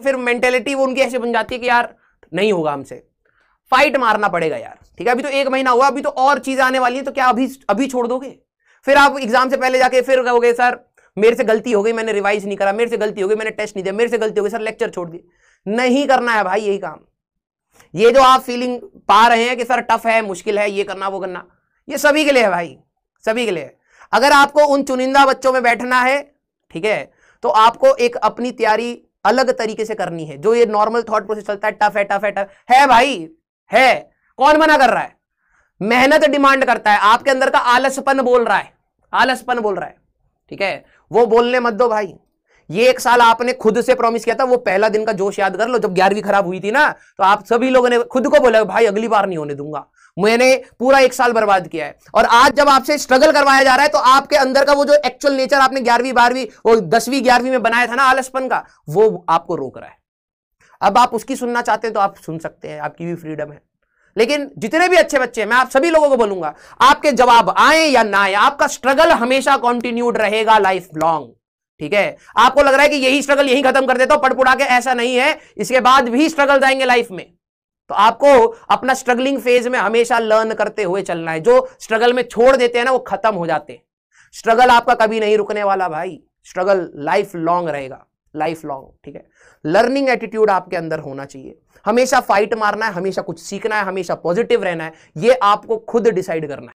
कि फिर मेंटेलिटी वो उनकी ऐसी बन जाती है कि यार नहीं होगा हमसे फाइट मारना पड़ेगा यार ठीक है अभी तो एक महीना हुआ अभी तो और चीज़ आने वाली है तो क्या अभी अभी छोड़ दोगे फिर आप एग्जाम से पहले जाके फिर कहोगे सर मेरे से गलती हो गई मैंने रिवाइज नहीं करा मेरे से गलती हो गई मैंने टेस्ट नहीं दिया मेरे से गलती हो गई सर लेक्चर छोड़ दी नहीं करना है भाई यही काम ये जो आप फीलिंग पा रहे हैं कि सर टफ है मुश्किल है ये करना वो करना ये सभी के लिए है भाई सभी के लिए अगर आपको उन चुनिंदा बच्चों में बैठना है ठीक है तो आपको एक अपनी तैयारी अलग तरीके से करनी है जो ये नॉर्मल थॉट प्रोसेस चलता है टफ है टफ है टफ है भाई है कौन मना कर रहा है मेहनत डिमांड करता है आपके अंदर का आलसपन बोल रहा है आलसपन बोल रहा है ठीक है वो बोलने मत दो भाई ये एक साल आपने खुद से प्रॉमिस किया था वो पहला दिन का जोश याद कर लो जब ग्यारहवीं खराब हुई थी ना तो आप सभी लोगों ने खुद को बोला भाई अगली बार नहीं होने दूंगा मैंने पूरा एक साल बर्बाद किया है और आज जब आपसे स्ट्रगल करवाया जा रहा है तो आपके अंदर का वो जो एक्चुअल नेचर आपने ग्यारहवीं बारहवीं वो दसवीं ग्यारहवीं में बनाया था ना आलसपन का वो आपको रोक रहा है अब आप उसकी सुनना चाहते हैं तो आप सुन सकते हैं आपकी भी फ्रीडम है लेकिन जितने भी अच्छे बच्चे हैं मैं आप सभी लोगों को बोलूंगा आपके जवाब आए या ना आए आपका स्ट्रगल हमेशा कॉन्टिन्यूड रहेगा लाइफ लॉन्ग ठीक है आपको लग रहा है कि यही स्ट्रगल यही खत्म कर देता हूं पड़पुड़ा के ऐसा नहीं है इसके बाद भी स्ट्रगल जाएंगे लाइफ में तो आपको अपना स्ट्रगलिंग फेज में हमेशा लर्न करते हुए चलना है जो स्ट्रगल में छोड़ देते हैं ना वो खत्म हो जाते हैं स्ट्रगल आपका कभी नहीं रुकने वाला भाई स्ट्रगल लाइफ लॉन्ग रहेगा लाइफ लॉन्ग ठीक है लर्निंग एटीट्यूड आपके अंदर होना चाहिए हमेशा फाइट मारना है हमेशा कुछ सीखना है हमेशा पॉजिटिव रहना है ये आपको खुद डिसाइड करना है